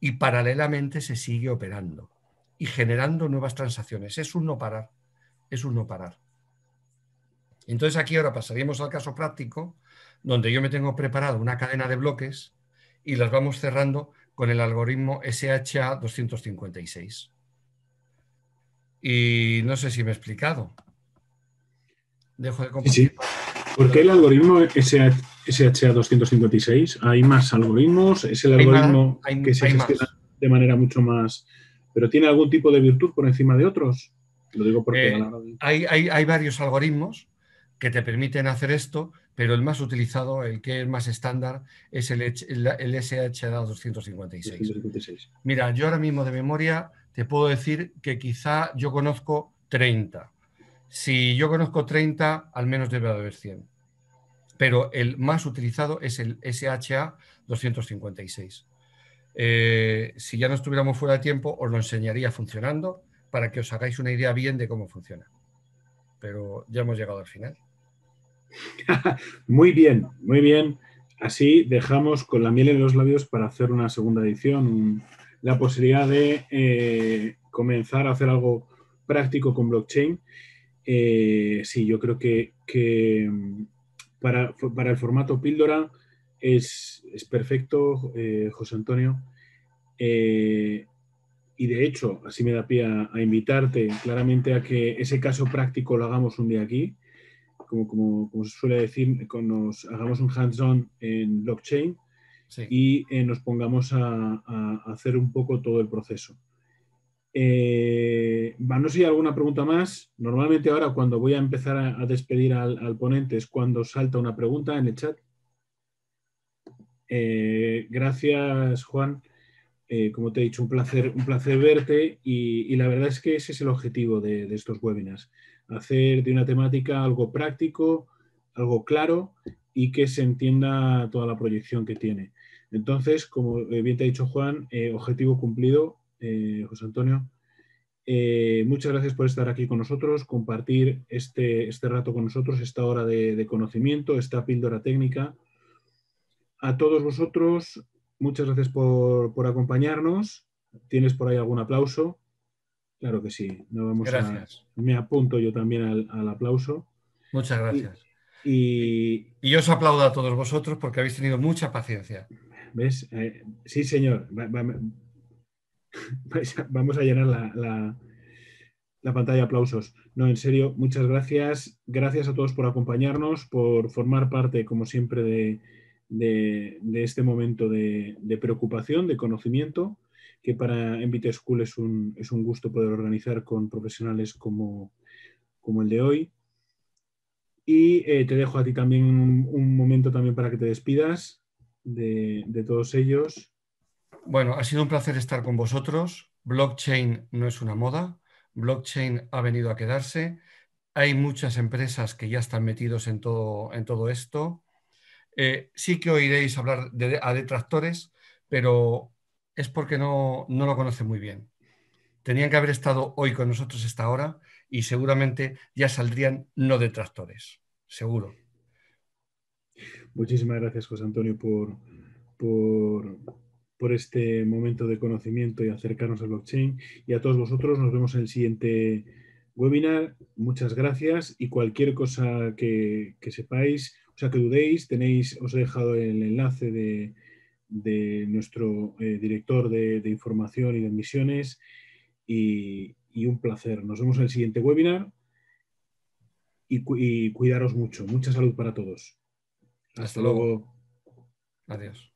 y paralelamente se sigue operando y generando nuevas transacciones. Es un no parar, es un no parar. Entonces aquí ahora pasaríamos al caso práctico, donde yo me tengo preparado una cadena de bloques y las vamos cerrando con el algoritmo SHA 256. Y no sé si me he explicado. Dejo de compartir. ¿Por qué el algoritmo SHA-256? Hay más algoritmos, es el algoritmo que se gestiona de manera mucho más... ¿Pero tiene algún tipo de virtud por encima de otros? Lo digo porque... Eh, hay, hay, varios algoritmos que te permiten hacer esto, pero el más utilizado, el que es más estándar, es el, sha 256. Mira, yo ahora mismo de memoria te puedo decir que quizá yo conozco 30 si yo conozco 30, al menos debe haber 100. Pero el más utilizado es el SHA 256. Eh, si ya no estuviéramos fuera de tiempo, os lo enseñaría funcionando para que os hagáis una idea bien de cómo funciona. Pero ya hemos llegado al final. muy bien, muy bien. Así dejamos con la miel en los labios para hacer una segunda edición, la posibilidad de eh, comenzar a hacer algo práctico con blockchain. Eh, sí, yo creo que, mm, para, el formato píldora es, perfecto, eh, José Antonio. Eh, y de hecho, así me da pie a, invitarte claramente a que ese caso práctico lo hagamos un día aquí. Como, se suele decir, nos hagamos un hands-on en blockchain y nos pongamos a, hacer un poco todo el proceso. Eh, no sé si hay alguna pregunta más. Normalmente ahora cuando voy a empezar a, despedir al, ponente es cuando salta una pregunta en el chat. Eh, gracias, Juan. Eh, como te he dicho, un placer, un placer verte y, la verdad es que ese es el objetivo de, estos webinars, hacer de una temática algo práctico, algo claro y que se entienda toda la proyección que tiene. Entonces, como bien te ha dicho Juan, objetivo cumplido eh, José Antonio. Eh, muchas gracias por estar aquí con nosotros, compartir este, este rato con nosotros, esta hora de, conocimiento, esta píldora técnica. A todos vosotros, muchas gracias por, acompañarnos. ¿Tienes por ahí algún aplauso? Claro que sí. No vamos gracias. me apunto yo también al, aplauso. Muchas gracias. Y, y, os aplaudo a todos vosotros porque habéis tenido mucha paciencia. ¿Ves? Eh, sí, señor. Vamos a llenar la, pantalla de aplausos. No, en serio, muchas gracias. Gracias a todos por acompañarnos, por formar parte, como siempre, de, este momento de, preocupación, de conocimiento, que para Envite School es un, gusto poder organizar con profesionales como, el de hoy. Y eh, te dejo a ti también un, momento también para que te despidas de todos ellos. Bueno, ha sido un placer estar con vosotros. Blockchain no es una moda, blockchain ha venido a quedarse. Hay muchas empresas que ya están metidos en todo, en todo esto. Eh, sí que oiréis hablar de, a detractores, pero es porque no, lo conocen muy bien. Tenían que haber estado hoy con nosotros esta hora y seguramente ya saldrían no detractores, seguro. Muchísimas gracias, José Antonio, por, por por este momento de conocimiento y acercarnos a blockchain. Y a todos vosotros nos vemos en el siguiente webinar. Muchas gracias y cualquier cosa que, sepáis, o sea, que dudéis, tenéis, os he dejado el enlace de, nuestro eh, director de, información y de misiones y, un placer. Nos vemos en el siguiente webinar y, cuidaros mucho. Mucha salud para todos. Hasta, luego. Adiós.